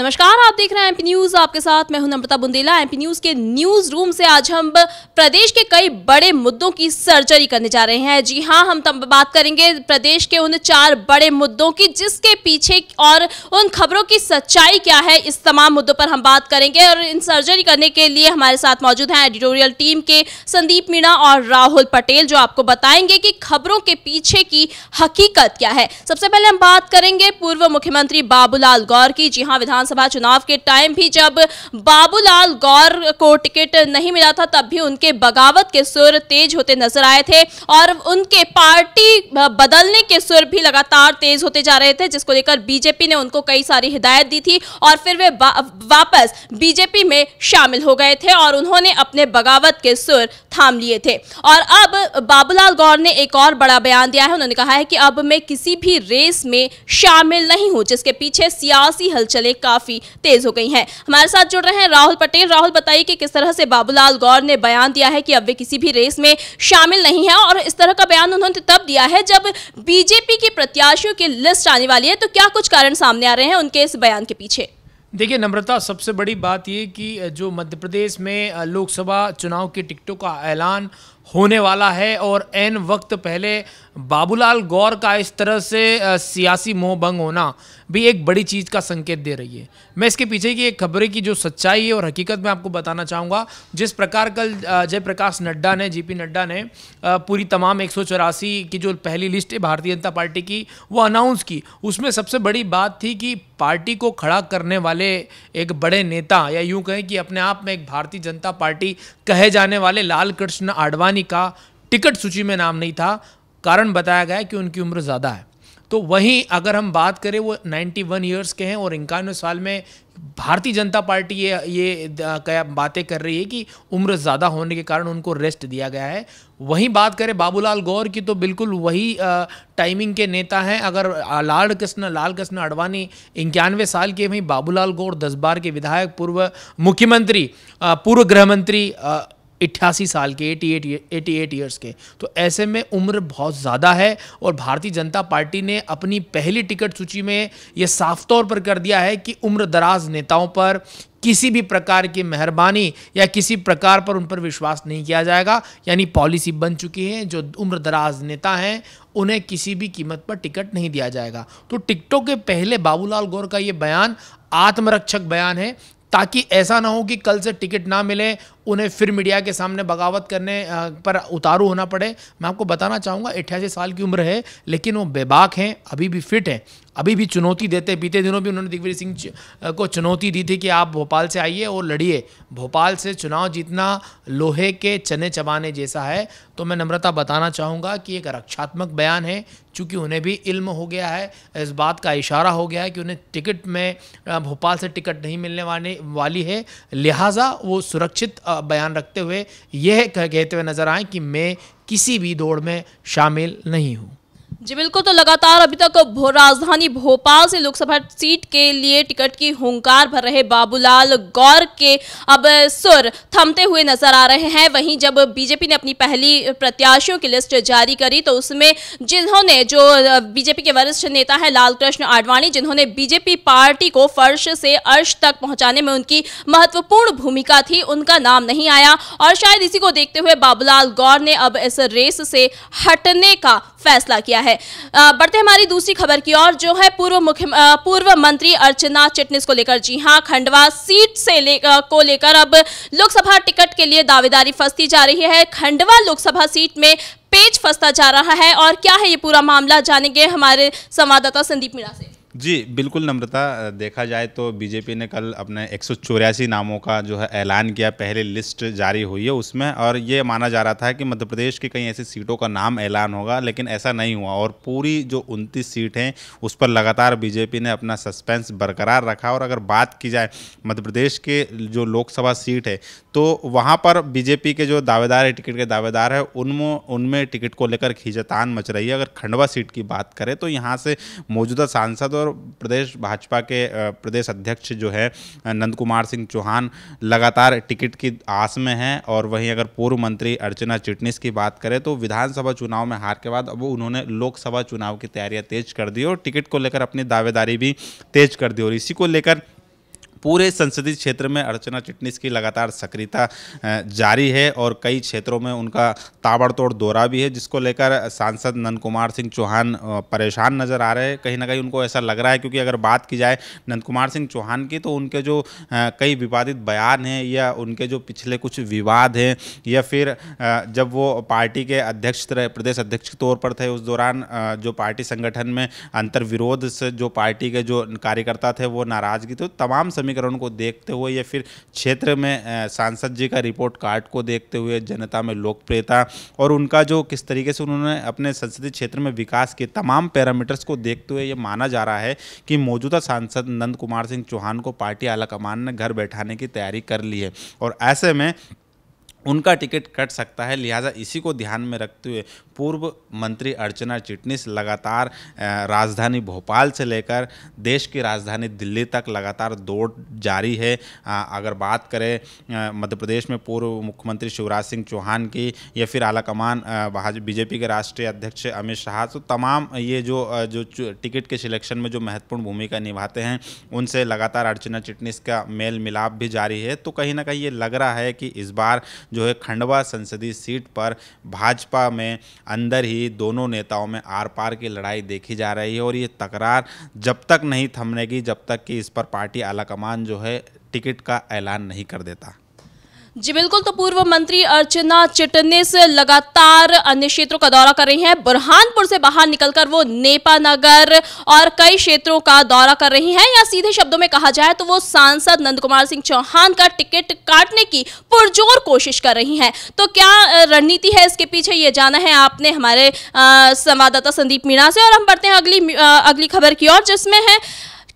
नमस्कार आप देख रहे हैं एमपी न्यूज आपके साथ मैं हूं नम्रता बुंदेला एमपी न्यूज के न्यूज रूम से आज हम प्रदेश के कई बड़े मुद्दों की सर्जरी करने जा रहे हैं जी हां हम बात करेंगे प्रदेश के उन चार बड़े मुद्दों की जिसके पीछे और उन खबरों की सच्चाई क्या है इस तमाम मुद्दों पर हम बात करेंगे और इन सर्जरी करने के लिए हमारे साथ मौजूद हैं एडिटोरियल टीम के संदीप मीणा और राहुल पटेल जो आपको बताएंगे की खबरों के पीछे की हकीकत क्या है सबसे पहले हम बात करेंगे पूर्व मुख्यमंत्री बाबूलाल गौर की जी हाँ विधान विधानसभा चुनाव के टाइम भी जब बाबूलाल गौर को टिकट नहीं मिला था तब भी उनके बगावत के सुर तेज होते नजर आए थे और उनके पार्टी बदलने के सुर भी लगातार तेज होते जा रहे थे जिसको लेकर बीजेपी ने उनको कई सारी हिदायत दी थी और फिर वे वापस बीजेपी में शामिल हो गए थे और उन्होंने अपने बगावत के सुर थाम लिए थे और अब बाबूलाल गौर ने एक और बड़ा बयान दिया है उन्होंने कहा है कि अब मैं किसी भी रेस में शामिल नहीं हूं जिसके पीछे सियासी हलचलें काफी काफी तेज हो गई है हमारे साथ जुड़ रहे हैं राहुल पटेल राहुल बताइए कि किस तरह से बाबूलाल गौर ने बयान दिया है कि अब वे किसी भी रेस में शामिल नहीं है और इस तरह का बयान उन्होंने तब दिया है जब बीजेपी के प्रत्याशियों की लिस्ट आने वाली है तो क्या कुछ कारण सामने आ रहे हैं उनके इस बयान के पीछे देखिए नम्रता सबसे बड़ी बात ये कि जो मध्य प्रदेश में लोकसभा चुनाव के टिकटों का ऐलान होने वाला है और एन वक्त पहले बाबूलाल गौर का इस तरह से सियासी मोह भंग होना भी एक बड़ी चीज़ का संकेत दे रही है मैं इसके पीछे की एक खबरें की जो सच्चाई है और हकीकत मैं आपको बताना चाहूँगा जिस प्रकार कल जयप्रकाश नड्डा ने जीपी नड्डा ने पूरी तमाम एक की जो पहली लिस्ट है भारतीय जनता पार्टी की वो अनाउंस की उसमें सबसे बड़ी बात थी कि पार्टी को खड़ा करने वाले एक बड़े नेता या यूँ कहें कि अपने आप में एक भारतीय जनता पार्टी कहे जाने वाले लाल कृष्ण आडवाणी अडवाणी का टिकट सूची में नाम नहीं था कारण बताया गया कि उनकी उम्र ज़्यादा है तो वहीं अगर हम बात करें वो 91 वन ईयर्स के हैं और इक्यानवे साल में भारतीय जनता पार्टी ये ये क्या बातें कर रही है कि उम्र ज़्यादा होने के कारण उनको रेस्ट दिया गया है वहीं बात करें बाबूलाल गौर की तो बिल्कुल वही टाइमिंग के नेता हैं अगर लाल कृष्ण लाल कृष्ण अडवाणी इक्यानवे साल के वहीं बाबूलाल गौर दस बार के विधायक पूर्व मुख्यमंत्री पूर्व गृह मंत्री अट्ठासी साल के eighty eight eighty eight years के तो ऐसे में उम्र बहुत ज़्यादा है और भारतीय जनता पार्टी ने अपनी पहली टिकट सूची में ये साफ तौर पर कर दिया है कि उम्र दराज नेताओं पर किसी भी प्रकार की मेहरबानी या किसी प्रकार पर उन पर विश्वास नहीं किया जाएगा यानी पॉलिसी बन चुकी है जो उम्र दराज नेता हैं उन्हें किसी भी कीमत पर टिकट नहीं दिया जाएगा तो टिकटों के पहले बाबूलाल गौर का ये बयान आत्मरक्षक बयान है ताकि ऐसा ना हो कि कल से टिकट ना मिले उन्हें फिर मीडिया के सामने बगावत करने पर उतारू होना पड़े मैं आपको बताना चाहूँगा अट्ठासी साल की उम्र है लेकिन वो बेबाक हैं अभी भी फिट हैं अभी भी चुनौती देते बीते दिनों भी उन्होंने दिग्विजय सिंह को चुनौती दी थी कि आप भोपाल से आइए और लड़िए भोपाल से चुनाव जीतना लोहे के चने चबाने जैसा है तो मैं नम्रता बताना चाहूँगा कि एक रक्षात्मक बयान है चूँकि उन्हें भी इल्म हो गया है इस बात का इशारा हो गया है कि उन्हें टिकट में भोपाल से टिकट नहीं मिलने वाले वाली है लिहाजा वो सुरक्षित बयान रखते हुए यह कहते हुए नज़र आए कि मैं किसी भी दौड़ में शामिल नहीं हूँ जी बिल्कुल तो लगातार अभी तक राजधानी भोपाल से लोकसभा सीट के लिए टिकट की हुंकार भर रहे बाबूलाल गौर के अब सुर थमते हुए नजर आ रहे हैं वहीं जब बीजेपी ने अपनी पहली प्रत्याशियों की लिस्ट जारी करी तो उसमें जिन्होंने जो बीजेपी के वरिष्ठ नेता हैं लालकृष्ण आडवाणी जिन्होंने बीजेपी पार्टी को फर्श से अर्श तक पहुंचाने में उनकी महत्वपूर्ण भूमिका थी उनका नाम नहीं आया और शायद इसी को देखते हुए बाबूलाल गौर ने अब इस रेस से हटने का फैसला किया है बढ़ते हमारी दूसरी खबर की ओर जो है पूर्व मुख्य पूर्व मंत्री अर्चना चिटनिस को लेकर जी हाँ खंडवा सीट से ले, को लेकर अब लोकसभा टिकट के लिए दावेदारी फंसती जा रही है खंडवा लोकसभा सीट में पेज फंसता जा रहा है और क्या है ये पूरा मामला जानेंगे हमारे संवाददाता संदीप मीणा से जी बिल्कुल नम्रता देखा जाए तो बीजेपी ने कल अपने एक नामों का जो है ऐलान किया पहले लिस्ट जारी हुई है उसमें और ये माना जा रहा था कि मध्य प्रदेश की कई ऐसी सीटों का नाम ऐलान होगा लेकिन ऐसा नहीं हुआ और पूरी जो उनतीस सीट हैं उस पर लगातार बीजेपी ने अपना सस्पेंस बरकरार रखा और अगर बात की जाए मध्य प्रदेश के जो लोकसभा सीट है तो वहाँ पर बीजेपी के जो दावेदार है टिकट के दावेदार है उनमें उनमें टिकट को लेकर खींचतान मच रही है अगर खंडवा सीट की बात करें तो यहाँ से मौजूदा सांसद और और प्रदेश भाजपा के प्रदेश अध्यक्ष जो है नंद कुमार सिंह चौहान लगातार टिकट की आस में हैं और वहीं अगर पूर्व मंत्री अर्चना चिटनिस की बात करें तो विधानसभा चुनाव में हार के बाद अब उन्होंने लोकसभा चुनाव की तैयारियां तेज कर दी और टिकट को लेकर अपनी दावेदारी भी तेज कर दी और इसी को लेकर पूरे संसदीय क्षेत्र में अर्चना चिटनिस की लगातार सक्रियता जारी है और कई क्षेत्रों में उनका ताबड़तोड़ दौरा भी है जिसको लेकर सांसद नंद कुमार सिंह चौहान परेशान नज़र आ रहे हैं कहीं ना कहीं उनको ऐसा लग रहा है क्योंकि अगर बात की जाए नंद कुमार सिंह चौहान की तो उनके जो कई विवादित बयान हैं या उनके जो पिछले कुछ विवाद हैं या फिर जब वो पार्टी के अध्यक्ष प्रदेश अध्यक्ष के तौर पर थे उस दौरान जो पार्टी संगठन में अंतर्विरोध से जो पार्टी के जो कार्यकर्ता थे वो नाराज़गी तो तमाम समीकरण को देखते हुए या फिर क्षेत्र में सांसद जी का रिपोर्ट कार्ड को देखते हुए जनता में लोकप्रियता और उनका जो किस तरीके से उन्होंने अपने संसदीय क्षेत्र में विकास के तमाम पैरामीटर्स को देखते हुए ये माना जा रहा है कि मौजूदा सांसद नंद कुमार सिंह चौहान को पार्टी आलाकमान ने घर बैठाने की तैयारी कर ली है और ऐसे में उनका टिकट कट सकता है लिहाजा इसी को ध्यान में रखते हुए पूर्व मंत्री अर्चना चिटनिस लगातार राजधानी भोपाल से लेकर देश की राजधानी दिल्ली तक लगातार दौड़ जारी है अगर बात करें मध्य प्रदेश में पूर्व मुख्यमंत्री शिवराज सिंह चौहान की या फिर आलाकमान बीजेपी के राष्ट्रीय अध्यक्ष अमित शाह तो तमाम ये जो जो टिकट के सिलेक्शन में जो महत्वपूर्ण भूमिका निभाते हैं उनसे लगातार अर्चना चिटनिस का मेल मिलाप भी जारी है तो कहीं ना कहीं ये लग रहा है कि इस बार जो है खंडवा संसदीय सीट पर भाजपा में अंदर ही दोनों नेताओं में आर पार की लड़ाई देखी जा रही है और ये तकरार जब तक नहीं थमनेगी जब तक कि इस पर पार्टी आलाकमान जो है टिकट का ऐलान नहीं कर देता जी बिल्कुल तो पूर्व मंत्री अर्चना चिटनिस लगातार अन्य क्षेत्रों का दौरा कर रही हैं बुरहानपुर से बाहर निकलकर वो नेपा नगर और कई क्षेत्रों का दौरा कर रही हैं या सीधे शब्दों में कहा जाए तो वो सांसद नंद कुमार सिंह चौहान का टिकट काटने की पुरजोर कोशिश कर रही हैं तो क्या रणनीति है इसके पीछे ये जाना है आपने हमारे संवाददाता संदीप मीणा से और हम बढ़ते हैं अगली अगली खबर की ओर जिसमें है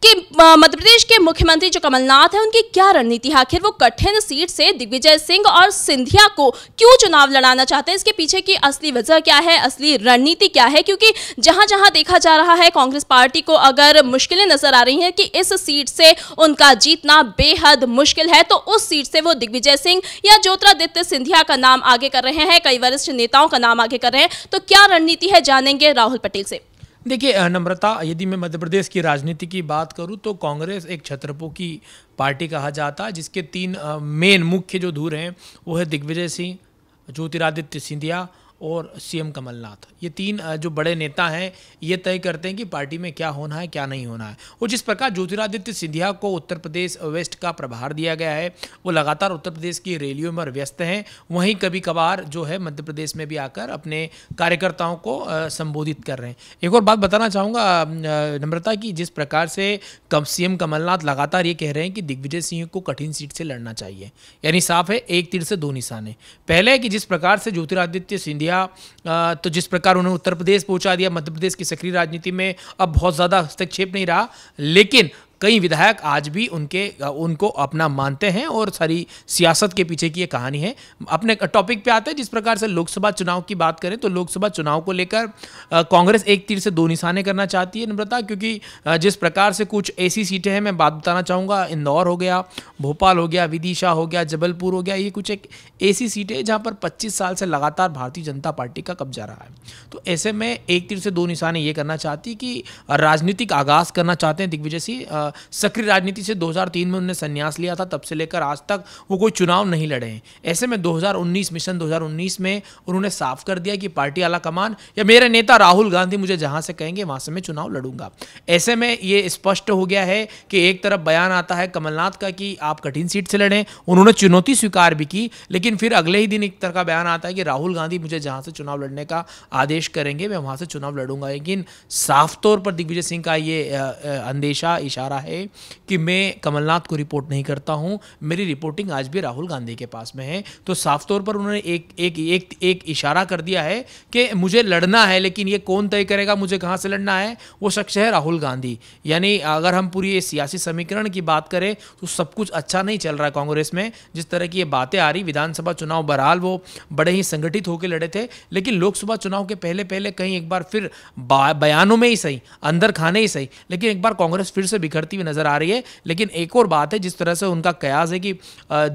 कि मध्य प्रदेश के मुख्यमंत्री जो कमलनाथ है उनकी क्या रणनीति है आखिर वो कठिन सीट से दिग्विजय सिंह और सिंधिया को क्यों चुनाव लड़ाना चाहते हैं इसके पीछे की असली वजह क्या है असली रणनीति क्या है क्योंकि जहां जहां देखा जा रहा है कांग्रेस पार्टी को अगर मुश्किलें नजर आ रही हैं कि इस सीट से उनका जीतना बेहद मुश्किल है तो उस सीट से वो दिग्विजय सिंह या ज्योतिरादित्य सिंधिया का नाम आगे कर रहे हैं कई वरिष्ठ नेताओं का नाम आगे कर रहे हैं तो क्या रणनीति है जानेंगे राहुल पटेल से देखिए नम्रता यदि मैं मध्य प्रदेश की राजनीति की बात करूं तो कांग्रेस एक छत्रपो की पार्टी कहा जाता है जिसके तीन मेन मुख्य जो धुर हैं वो है दिग्विजय सिंह ज्योतिरादित्य सिंधिया और सीएम कमलनाथ ये तीन जो बड़े नेता हैं ये तय करते हैं कि पार्टी में क्या होना है क्या नहीं होना है और जिस प्रकार ज्योतिरादित्य सिंधिया को उत्तर प्रदेश वेस्ट का प्रभार दिया गया है वो लगातार उत्तर प्रदेश की रैलियों में व्यस्त हैं वहीं कभी कभार जो है मध्य प्रदेश में भी आकर अपने कार्यकर्ताओं को संबोधित कर रहे हैं एक और बात बताना चाहूँगा नम्रता की जिस प्रकार से कम सीएम कमलनाथ लगातार ये कह रहे हैं कि दिग्विजय सिंह को कठिन सीट से लड़ना चाहिए यानी साफ है एक तीर से दो निशाने पहले कि जिस प्रकार से ज्योतिरादित्य सिंधिया दिया तो जिस प्रकार उन्हें उत्तर प्रदेश पहुंचा दिया मध्य प्रदेश की सक्रिय राजनीति में अब बहुत ज़्यादा हस्तक्षेप नहीं रहा लेकिन कई विधायक आज भी उनके उनको अपना मानते हैं और सारी सियासत के पीछे की ये कहानी है अपने टॉपिक पे आते हैं जिस प्रकार से लोकसभा चुनाव की बात करें तो लोकसभा चुनाव को लेकर कांग्रेस एक तीर से दो निशाने करना चाहती है नम्रता क्योंकि जिस प्रकार से कुछ ऐसी सीटें हैं मैं बात बताना चाहूँगा इंदौर हो गया भोपाल हो गया विदिशा हो गया जबलपुर हो गया ये कुछ एक ऐसी सीटें जहाँ पर पच्चीस साल से लगातार भारतीय जनता पार्टी का कब्जा रहा है तो ऐसे में एक तीर से दो निशाने ये करना चाहती कि राजनीतिक आगाज करना चाहते हैं दिग्विजय सिंह सक्रिय राजनीति से 2003 में उन्होंने संन्यास लिया था तब से लेकर आज तक वो कोई चुनाव नहीं लड़े हैं ऐसे में 2019 मिशन 2019 में उन्होंने साफ कर दिया कि पार्टी आला कमान या मेरे नेता राहुल गांधी मुझे जहां से कहेंगे वहां से मैं चुनाव लड़ूंगा ऐसे में ये स्पष्ट हो गया है कि एक तरफ बयान आता है कमलनाथ का कि आप कठिन सीट से लड़ें उन्होंने चुनौती स्वीकार भी की लेकिन फिर अगले ही दिन एक तरह का बयान आता है कि राहुल गांधी मुझे जहां से चुनाव लड़ने का आदेश करेंगे मैं वहां से चुनाव लड़ूंगा लेकिन साफ तौर पर दिग्विजय सिंह का ये अंदेशा इशारा है कि मैं कमलनाथ को रिपोर्ट नहीं करता हूं मेरी रिपोर्टिंग आज भी राहुल गांधी के पास में है तो साफ तौर पर उन्होंने एक एक एक एक इशारा कर दिया है कि मुझे लड़ना है लेकिन ये कौन तय करेगा मुझे कहाँ से लड़ना है वो शख्स है राहुल गांधी यानी अगर हम पूरी सियासी समीकरण की बात करें तो सब कुछ अच्छा नहीं चल रहा है कांग्रेस में जिस तरह की ये बातें आ रही विधानसभा चुनाव बहरहाल वो बड़े ही संगठित होकर लड़े थे लेकिन लोकसभा चुनाव के पहले पहले कहीं एक बार फिर बयानों में ही सही अंदर खाने ही सही लेकिन एक बार कांग्रेस फिर से बिखरती जाती हुई नजर आ रही है लेकिन एक और बात है जिस तरह से उनका कयास है कि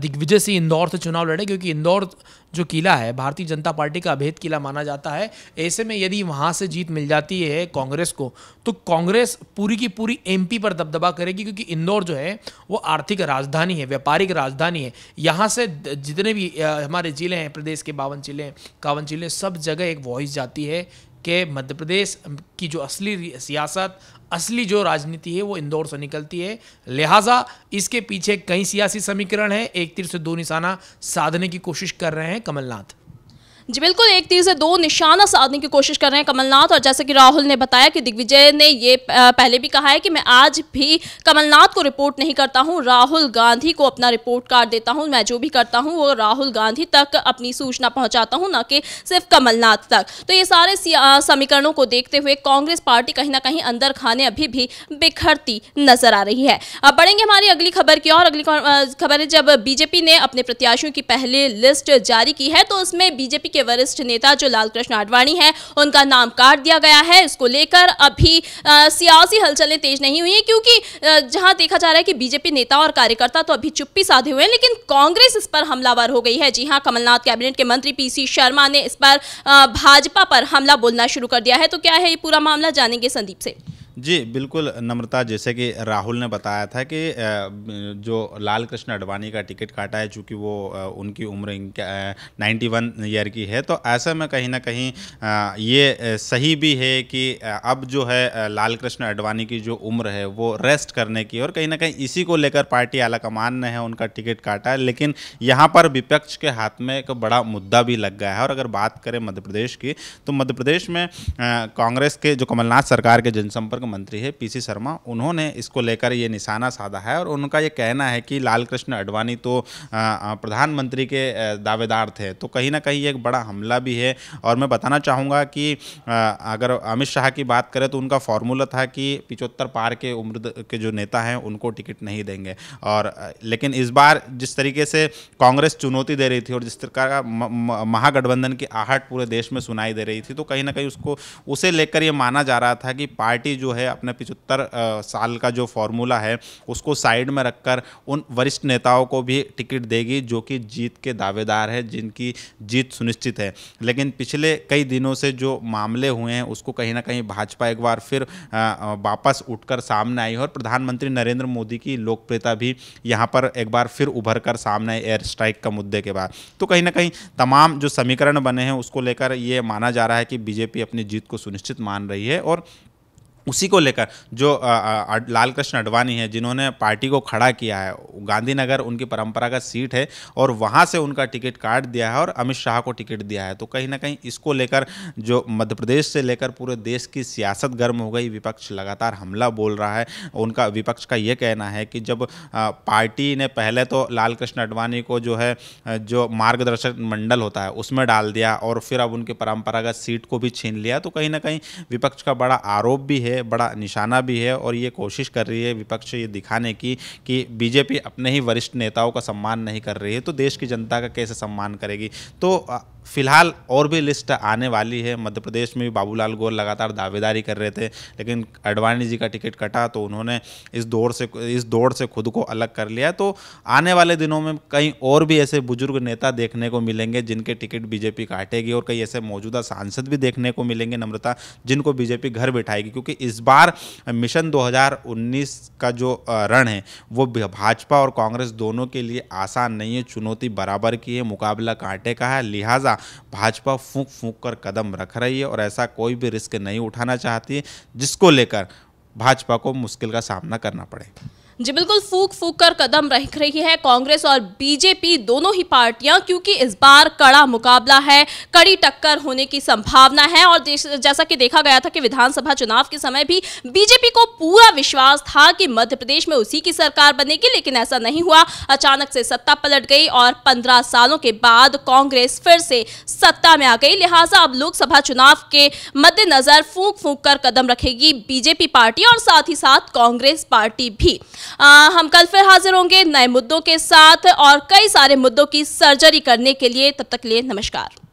दिग्विजय सिंह इंदौर से चुनाव लड़े क्योंकि इंदौर जो किला है भारतीय जनता पार्टी का अभेद किला माना जाता है ऐसे में यदि वहां से जीत मिल जाती है कांग्रेस को तो कांग्रेस पूरी की पूरी एमपी पर दबदबा करेगी क्योंकि इंदौर जो है वो आर्थिक राजधानी है व्यापारिक राजधानी है यहां से जितने भी हमारे ज़िले हैं प्रदेश के बावन जिले हैं कावन जिले सब जगह एक वॉइस जाती है कि मध्य प्रदेश की जो असली सियासत असली जो राजनीति है वो इंदौर से निकलती है लिहाजा इसके पीछे कई सियासी समीकरण हैं एक तीर से दो निशाना साधने की कोशिश कर रहे हैं कमलनाथ जी बिल्कुल एक तीर से दो निशाना साधने की कोशिश कर रहे हैं कमलनाथ और जैसे कि राहुल ने बताया कि दिग्विजय ने ये पहले भी कहा है कि मैं आज भी कमलनाथ को रिपोर्ट नहीं करता हूं राहुल गांधी को अपना रिपोर्ट कार्ड देता हूं मैं जो भी करता हूं वो राहुल गांधी तक अपनी सूचना पहुंचाता हूं ना कि सिर्फ कमलनाथ तक तो ये सारे समीकरणों को देखते हुए कांग्रेस पार्टी कहीं ना कहीं अंदर खाने अभी भी बिखरती नजर आ रही है अब बढ़ेंगे हमारी अगली खबर की और अगली खबर है जब बीजेपी ने अपने प्रत्याशियों की पहले लिस्ट जारी की है तो उसमें बीजेपी के वरिष्ठ नेता जो लाल कृष्ण आडवाणी है उनका नाम काट दिया गया है इसको लेकर अभी सियासी हलचलें तेज नहीं हुई है क्योंकि जहां देखा जा रहा है कि बीजेपी नेता और कार्यकर्ता तो अभी चुप्पी साधे हुए हैं लेकिन कांग्रेस इस पर हमलावर हो गई है जी हाँ कमलनाथ कैबिनेट के मंत्री पीसी शर्मा ने इस पर भाजपा पर हमला बोलना शुरू कर दिया है तो क्या है ये पूरा मामला जानेंगे संदीप से जी बिल्कुल नम्रता जैसे कि राहुल ने बताया था कि जो लाल कृष्ण अडवाणी का टिकट काटा है चूँकि वो उनकी उम्र नाइन्टी वन ईयर की है तो ऐसे में कहीं ना कहीं ये सही भी है कि अब जो है लाल कृष्ण अडवाणी की जो उम्र है वो रेस्ट करने की और कहीं ना कहीं इसी को लेकर पार्टी आला कमान ने है उनका टिकट काटा है लेकिन यहाँ पर विपक्ष के हाथ में एक बड़ा मुद्दा भी लग गया है और अगर बात करें मध्य प्रदेश की तो मध्य प्रदेश में कांग्रेस के जो कमलनाथ सरकार के जनसंपर्क मंत्री है पीसी शर्मा उन्होंने इसको लेकर ये निशाना साधा है और उनका ये कहना है कि लाल कृष्ण अडवाणी तो प्रधानमंत्री के दावेदार थे तो कहीं ना कहीं एक बड़ा हमला भी है और मैं बताना चाहूँगा कि अगर अमित शाह की बात करें तो उनका फॉर्मूला था कि पिचहत्तर पार के उम्र के जो नेता हैं उनको टिकट नहीं देंगे और लेकिन इस बार जिस तरीके से कांग्रेस चुनौती दे रही थी और जिस तरह का महागठबंधन की आहट पूरे देश में सुनाई दे रही थी तो कहीं ना कहीं उसको उसे लेकर ये माना जा रहा था कि पार्टी जो है अपने पिछहत्तर साल का जो फॉर्मूला है उसको साइड में रखकर उन वरिष्ठ नेताओं को भी टिकट देगी जो कि जीत के दावेदार है जिनकी जीत सुनिश्चित है लेकिन पिछले कई दिनों से जो मामले हुए हैं उसको कहीं ना कहीं भाजपा एक बार फिर वापस उठकर सामने आई और प्रधानमंत्री नरेंद्र मोदी की लोकप्रियता भी यहाँ पर एक बार फिर उभर कर सामने आई एयर स्ट्राइक का मुद्दे के बाद तो कहीं ना कहीं तमाम जो समीकरण बने हैं उसको लेकर ये माना जा रहा है कि बीजेपी अपनी जीत को सुनिश्चित मान रही है और उसी को लेकर जो लाल कृष्ण अडवाणी है जिन्होंने पार्टी को खड़ा किया है गांधीनगर उनकी का सीट है और वहाँ से उनका टिकट काट दिया है और अमित शाह को टिकट दिया है तो कहीं ना कहीं इसको लेकर जो मध्य प्रदेश से लेकर पूरे देश की सियासत गर्म हो गई विपक्ष लगातार हमला बोल रहा है उनका विपक्ष का ये कहना है कि जब पार्टी ने पहले तो लाल कृष्ण अडवाणी को जो है जो मार्गदर्शक मंडल होता है उसमें डाल दिया और फिर अब उनकी परंपरागत सीट को भी छीन लिया तो कहीं ना कहीं विपक्ष का बड़ा आरोप भी है बड़ा निशाना भी है और ये कोशिश कर रही है विपक्ष ये दिखाने की कि बीजेपी अपने ही वरिष्ठ नेताओं का सम्मान नहीं कर रही है तो देश की जनता का कैसे सम्मान करेगी तो फिलहाल और भी लिस्ट आने वाली है मध्य प्रदेश में भी बाबूलाल गौर लगातार दावेदारी कर रहे थे लेकिन अडवाणी जी का टिकट कटा तो उन्होंने इस दौड़ से इस दौड़ से खुद को अलग कर लिया तो आने वाले दिनों में कई और भी ऐसे बुजुर्ग नेता देखने को मिलेंगे जिनके टिकट बीजेपी काटेगी और कई ऐसे मौजूदा सांसद भी देखने को मिलेंगे नम्रता जिनको बीजेपी घर बैठाएगी क्योंकि इस बार मिशन दो का जो रण है वो भाजपा और कांग्रेस दोनों के लिए आसान नहीं है चुनौती बराबर की है मुकाबला कांटे का है लिहाजा भाजपा फूंक फूंक कर कदम रख रही है और ऐसा कोई भी रिस्क नहीं उठाना चाहती जिसको लेकर भाजपा को मुश्किल का सामना करना पड़े जी बिल्कुल फूक फूक कर कदम रख रही है कांग्रेस और बीजेपी दोनों ही पार्टियां क्योंकि इस बार कड़ा मुकाबला है कड़ी टक्कर होने की संभावना है और जैसा कि देखा गया था कि विधानसभा चुनाव के समय भी बीजेपी को पूरा विश्वास था कि मध्य प्रदेश में उसी की सरकार बनेगी लेकिन ऐसा नहीं हुआ अचानक से सत्ता पलट गई और पंद्रह सालों के बाद कांग्रेस फिर से सत्ता में आ गई लिहाजा अब लोकसभा चुनाव के मद्देनजर फूक फूक कर कदम रखेगी बीजेपी पार्टी और साथ ही साथ कांग्रेस पार्टी भी आ, हम कल फिर हाजिर होंगे नए मुद्दों के साथ और कई सारे मुद्दों की सर्जरी करने के लिए तब तक लिए नमस्कार